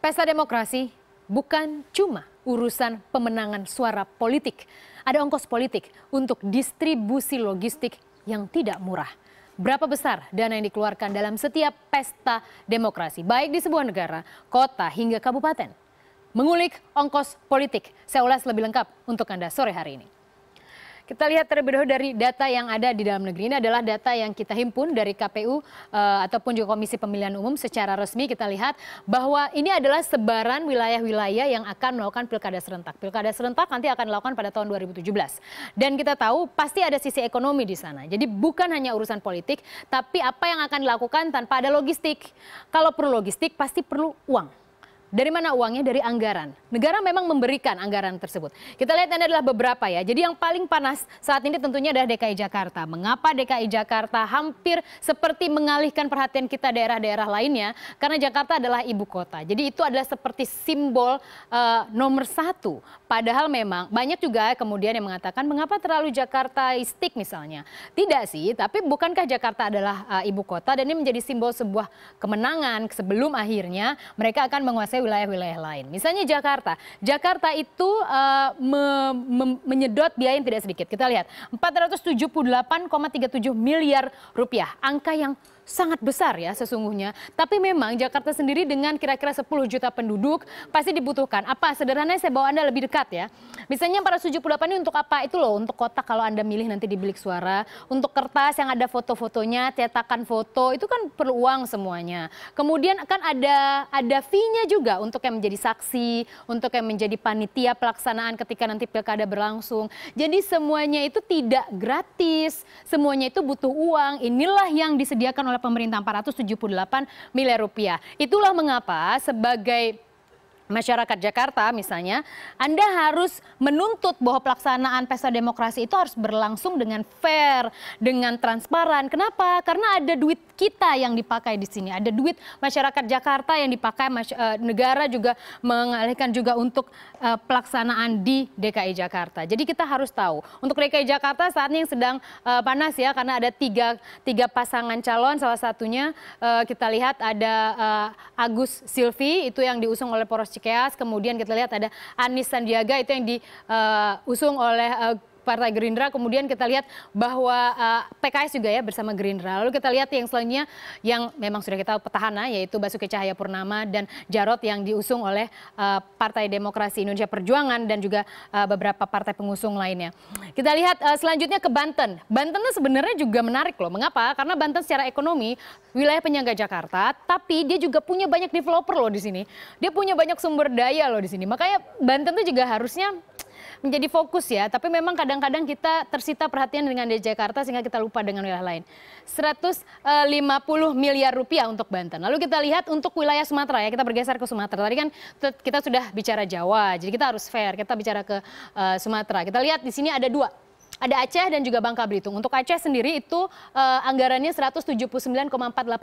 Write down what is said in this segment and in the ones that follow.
Pesta demokrasi bukan cuma urusan pemenangan suara politik. Ada ongkos politik untuk distribusi logistik yang tidak murah. Berapa besar dana yang dikeluarkan dalam setiap pesta demokrasi, baik di sebuah negara, kota, hingga kabupaten? Mengulik ongkos politik, saya ulas lebih lengkap untuk Anda sore hari ini. Kita lihat terlebih dahulu dari data yang ada di dalam negeri. Ini adalah data yang kita himpun dari KPU uh, eh, ataupun juga Komisi Pemilihan Umum secara resmi. Kita lihat bahwa ini adalah sebaran wilayah-wilayah yang akan melakukan pilkada serentak. Pilkada serentak nanti akan dilakukan pada tahun 2017. Dan kita tahu pasti ada sisi ekonomi di sana. Jadi bukan hanya urusan politik, tapi apa yang akan dilakukan tanpa ada logistik. Kalau perlu logistik, pasti perlu uang. Dari mana uangnya? Dari anggaran. Negara memang memberikan anggaran tersebut. Kita lihat ini adalah beberapa ya. Jadi yang paling panas saat ini tentunya adalah DKI Jakarta. Mengapa DKI Jakarta hampir seperti mengalihkan perhatian kita daerah-daerah lainnya? Karena Jakarta adalah ibu kota. Jadi itu adalah seperti simbol uh, nomor satu. Padahal memang banyak juga kemudian yang mengatakan mengapa terlalu Jakartaistik misalnya. Tidak sih, tapi bukankah Jakarta adalah uh, ibu kota dan ini menjadi simbol sebuah kemenangan sebelum akhirnya mereka akan menguasai wilayah-wilayah lain. Misalnya Jakarta. Jakarta itu uh, me me menyedot biaya yang tidak sedikit. Kita lihat 478,37 miliar rupiah. Angka yang sangat besar ya sesungguhnya. Tapi memang Jakarta sendiri dengan kira-kira 10 juta penduduk pasti dibutuhkan. Apa? Sederhananya saya bawa Anda lebih dekat ya. Misalnya 478 ini untuk apa? Itu loh untuk kotak kalau Anda milih nanti di bilik suara. Untuk kertas yang ada foto-fotonya, cetakan foto, itu kan perlu uang semuanya. Kemudian kan ada ada fee-nya juga untuk yang menjadi saksi, untuk yang menjadi panitia pelaksanaan ketika nanti pilkada berlangsung. Jadi semuanya itu tidak gratis, semuanya itu butuh uang. Inilah yang disediakan oleh pemerintah 478 miliar rupiah. Itulah mengapa sebagai masyarakat Jakarta misalnya, Anda harus menuntut bahwa pelaksanaan pesta demokrasi itu harus berlangsung dengan fair, dengan transparan. Kenapa? Karena ada duit kita yang dipakai di sini, ada duit masyarakat Jakarta yang dipakai eh, negara juga mengalihkan juga untuk eh, pelaksanaan di DKI Jakarta. Jadi kita harus tahu. Untuk DKI Jakarta saat ini yang sedang eh, panas ya karena ada tiga, tiga pasangan calon salah satunya kita lihat ada Agus Silvi itu yang diusung oleh Poros Cikeas, kemudian kita lihat ada Anies Sandiaga itu yang diusung eh, oleh uh, Partai Gerindra, kemudian kita lihat bahwa uh, PKS juga ya bersama Gerindra. Lalu kita lihat yang selanjutnya yang memang sudah kita tahu petahana yaitu Basuki Cahaya Purnama dan Jarot yang diusung oleh uh, Partai Demokrasi Indonesia Perjuangan dan juga uh, beberapa partai pengusung lainnya. Kita lihat uh, selanjutnya ke Banten. Banten sebenarnya juga menarik loh. Mengapa? Karena Banten secara ekonomi wilayah penyangga Jakarta, tapi dia juga punya banyak developer loh di sini. Dia punya banyak sumber daya loh di sini. Makanya Banten tuh juga harusnya menjadi fokus ya, tapi memang kadang-kadang kita tersita perhatian dengan DJ Jakarta sehingga kita lupa dengan wilayah lain. 150 miliar rupiah untuk Banten. Lalu kita lihat untuk wilayah Sumatera ya, kita bergeser ke Sumatera. Tadi kan kita sudah bicara Jawa, jadi kita harus fair. Kita bicara ke uh, Sumatera. Kita lihat di sini ada dua ada Aceh dan juga Bangka Belitung. Untuk Aceh sendiri itu uh, anggarannya 179,48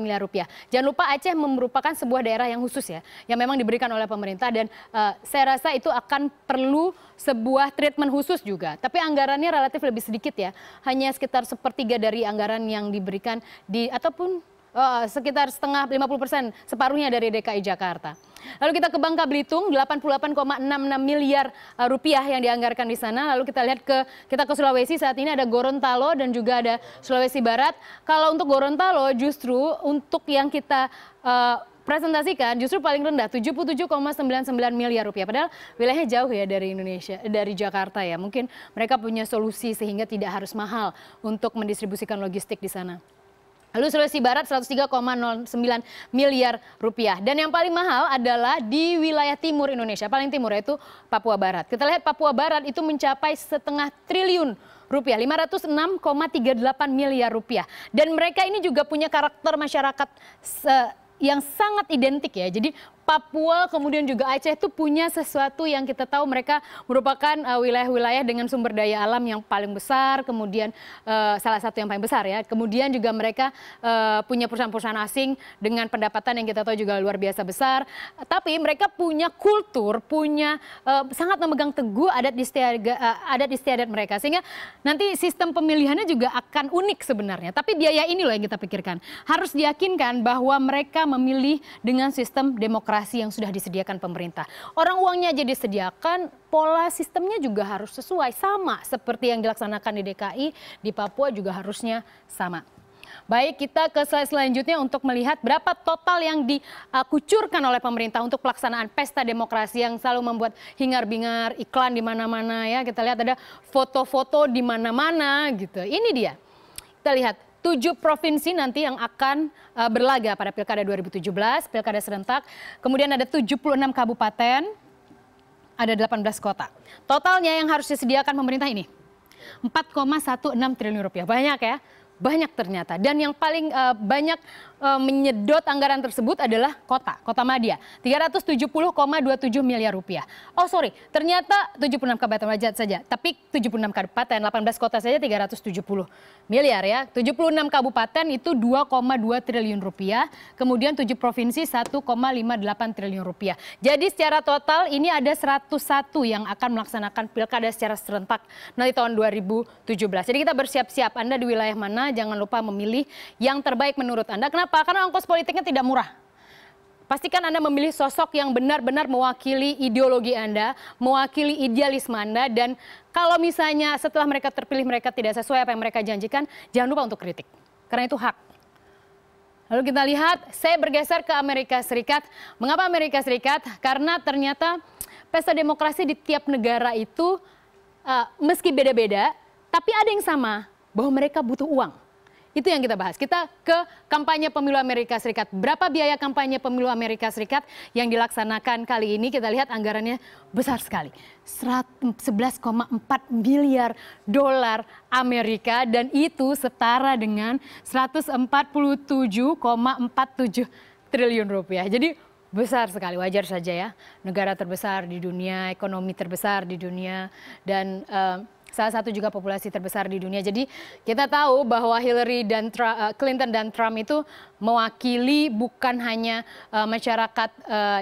miliar rupiah. Jangan lupa Aceh merupakan sebuah daerah yang khusus ya, yang memang diberikan oleh pemerintah dan uh, saya rasa itu akan perlu sebuah treatment khusus juga. Tapi anggarannya relatif lebih sedikit ya, hanya sekitar sepertiga dari anggaran yang diberikan di ataupun uh, sekitar setengah 50 persen separuhnya dari DKI Jakarta. Lalu kita ke Bangka Belitung 88,66 miliar eh, rupiah yang dianggarkan di sana. Lalu kita lihat ke kita ke Sulawesi saat ini ada Gorontalo dan juga ada Sulawesi Barat. Kalau untuk Gorontalo justru untuk yang kita uh, presentasikan justru paling rendah 77,99 miliar rupiah. Padahal wilayahnya jauh ya dari Indonesia, eh, dari Jakarta ya. Mungkin mereka punya solusi sehingga tidak harus mahal untuk mendistribusikan logistik di sana. Lalu Sulawesi Barat 103,09 miliar rupiah. Dan yang paling mahal adalah di wilayah timur Indonesia, paling timur yaitu Papua Barat. Kita lihat Papua Barat itu mencapai setengah triliun rupiah, 506,38 miliar rupiah. Dan mereka ini juga punya karakter masyarakat eh, yang sangat identik ya. Jadi Papua, kemudian juga Aceh itu punya sesuatu yang kita tahu mereka merupakan eh, wilayah-wilayah dengan sumber daya alam yang paling besar, kemudian eh, salah satu yang paling besar ya. Kemudian juga mereka eh, punya perusahaan-perusahaan asing dengan pendapatan yang kita tahu juga luar biasa besar. Tapi mereka punya kultur, punya sangat memegang teguh adat istiadat adat istiadat mereka sehingga nanti sistem pemilihannya juga akan unik sebenarnya. Tapi biaya ini loh yang kita pikirkan. Harus diyakinkan bahwa mereka memilih dengan sistem demokrasi birokrasi yang sudah disediakan pemerintah. Orang uangnya aja disediakan, pola sistemnya juga harus sesuai. Sama seperti yang dilaksanakan di DKI, di Papua juga harusnya sama. Baik, kita ke slide selanjutnya untuk melihat berapa total yang dikucurkan oleh pemerintah untuk pelaksanaan pesta demokrasi yang selalu membuat hingar-bingar iklan di mana-mana ya. Kita lihat ada foto-foto di mana-mana gitu. Ini dia. Kita lihat tujuh provinsi nanti yang akan uh, berlaga pada pilkada 2017, pilkada serentak. Kemudian ada 76 kabupaten, ada 18 kota. Totalnya yang harus disediakan pemerintah ini 4,16 triliun rupiah. Banyak ya banyak ternyata. Dan yang paling uh, banyak uh, menyedot anggaran tersebut adalah kota, kota Madia. 370,27 miliar rupiah. Oh sorry, ternyata 76 kabupaten wajah saja. Tapi 76 kabupaten, 18 kota saja 370 miliar ya. 76 kabupaten itu 2,2 triliun rupiah. Kemudian 7 provinsi 1,58 triliun rupiah. Jadi secara total ini ada 101 yang akan melaksanakan pilkada secara serentak nanti tahun 2017. Jadi kita bersiap-siap Anda di wilayah mana jangan lupa memilih yang terbaik menurut Anda. Kenapa? Karena ongkos politiknya tidak murah. Pastikan Anda memilih sosok yang benar-benar mewakili ideologi Anda, mewakili idealisme Anda, dan kalau misalnya setelah mereka terpilih mereka tidak sesuai apa yang mereka janjikan, jangan lupa untuk kritik. Karena itu hak. Lalu kita lihat, saya bergeser ke Amerika Serikat. Mengapa Amerika Serikat? Karena ternyata pesta demokrasi di tiap negara itu uh, meski beda-beda, tapi ada yang sama bahwa mereka butuh uang. Itu yang kita bahas. Kita ke kampanye pemilu Amerika Serikat. Berapa biaya kampanye pemilu Amerika Serikat yang dilaksanakan kali ini? Kita lihat anggarannya besar sekali. 11,4 miliar dolar Amerika dan itu setara dengan 147,47 triliun rupiah. Jadi besar sekali wajar saja ya negara terbesar di dunia ekonomi terbesar di dunia dan uh, salah satu juga populasi terbesar di dunia. Jadi kita tahu bahwa Hillary dan Trump, uh, eh, Clinton dan Trump itu mewakili bukan hanya uh, masyarakat uh,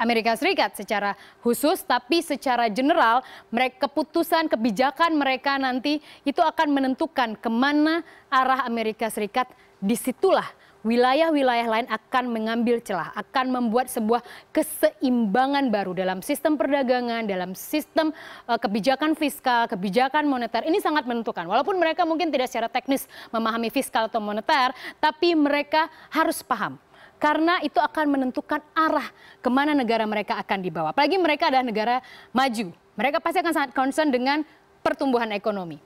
Amerika Serikat secara khusus, tapi secara general mereka keputusan kebijakan mereka nanti itu akan menentukan kemana arah Amerika Serikat. Disitulah wilayah-wilayah lain akan mengambil celah, akan membuat sebuah keseimbangan baru dalam sistem perdagangan, dalam sistem eh, kebijakan fiskal, kebijakan moneter. Ini sangat menentukan. Walaupun mereka mungkin tidak secara teknis memahami fiskal atau moneter, tapi mereka harus paham karena itu akan menentukan arah kemana negara mereka akan dibawa. Apalagi mereka adalah negara maju. Mereka pasti akan sangat concern dengan pertumbuhan ekonomi.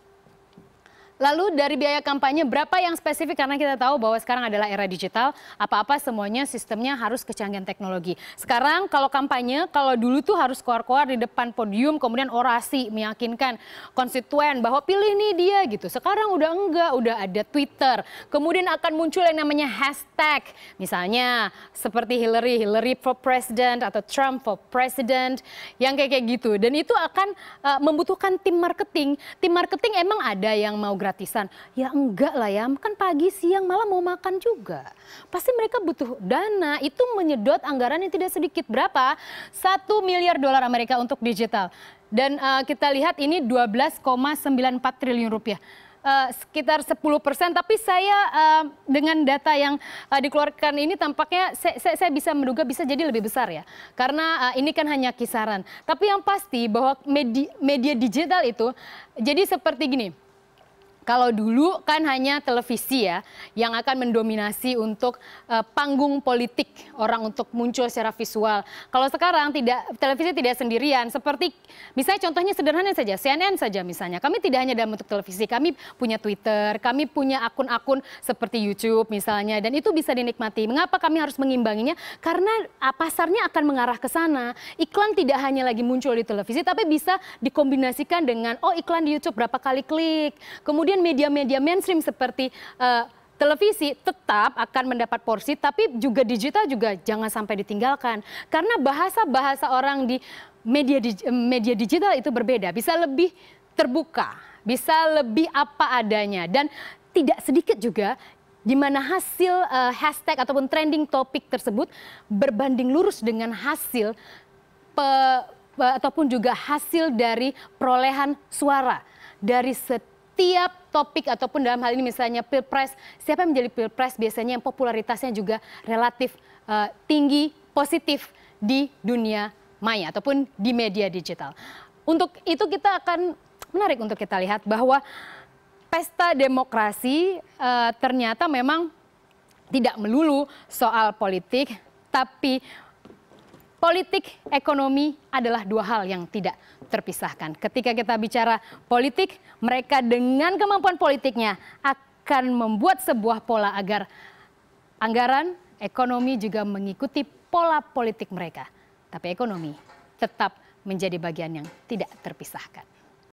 Lalu dari biaya kampanye berapa yang spesifik karena kita tahu bahwa sekarang adalah era digital, apa-apa semuanya sistemnya harus kecanggihan teknologi. Sekarang kalau kampanye, kalau dulu tuh harus keluar-keluar di depan podium kemudian orasi meyakinkan konstituen bahwa pilih nih dia gitu. Sekarang udah enggak, udah ada Twitter. Kemudian akan muncul yang namanya hashtag. Misalnya seperti Hillary, Hillary for president atau Trump for president yang kayak kayak gitu. Dan itu akan uh, membutuhkan tim marketing. Tim marketing emang ada yang mau gratis gratisan. Ya enggak lah ya, kan pagi, siang, malam mau makan juga. Pasti mereka butuh dana, itu menyedot anggaran yang tidak sedikit. Berapa? satu miliar dolar Amerika untuk digital. Dan uh, kita lihat ini 12,94 triliun rupiah. Uh, sekitar 10 persen, tapi saya uh, dengan data yang uh, dikeluarkan ini tampaknya saya, saya, saya bisa menduga bisa jadi lebih besar ya, karena uh, ini kan hanya kisaran. Tapi yang pasti bahwa media, media digital itu jadi seperti gini. Kalau dulu kan hanya televisi ya yang akan mendominasi untuk uh, panggung politik orang untuk muncul secara visual. Kalau sekarang tidak televisi tidak sendirian. Seperti misalnya contohnya sederhana saja CNN saja misalnya. Kami tidak hanya dalam bentuk televisi, kami punya Twitter, kami punya akun-akun seperti YouTube misalnya dan itu bisa dinikmati. Mengapa kami harus mengimbanginya? Karena ah, pasarnya akan mengarah ke sana. Iklan tidak hanya lagi muncul di televisi tapi bisa dikombinasikan dengan oh iklan di YouTube berapa kali klik. Kemudian kemudian media-media mainstream seperti uh, televisi tetap akan mendapat porsi, tapi juga digital juga jangan sampai ditinggalkan. Karena bahasa-bahasa orang di media, eh, media digital itu berbeda, bisa lebih terbuka, bisa lebih apa adanya. Dan tidak sedikit juga di mana hasil uh, hashtag ataupun trending topik tersebut berbanding lurus dengan hasil pe, pe, ataupun juga hasil dari perolehan suara dari setiap setiap topik ataupun dalam hal ini misalnya pilpres, siapa yang menjadi pilpres biasanya yang popularitasnya juga relatif uh, tinggi, positif di dunia maya ataupun di media digital. Untuk itu kita akan menarik untuk kita lihat bahwa pesta demokrasi uh, ternyata memang tidak melulu soal politik, tapi politik, ekonomi adalah dua hal yang tidak terpisahkan. Ketika kita bicara politik, mereka dengan kemampuan politiknya akan membuat sebuah pola agar anggaran, ekonomi juga mengikuti pola politik mereka. Tapi ekonomi tetap menjadi bagian yang tidak terpisahkan.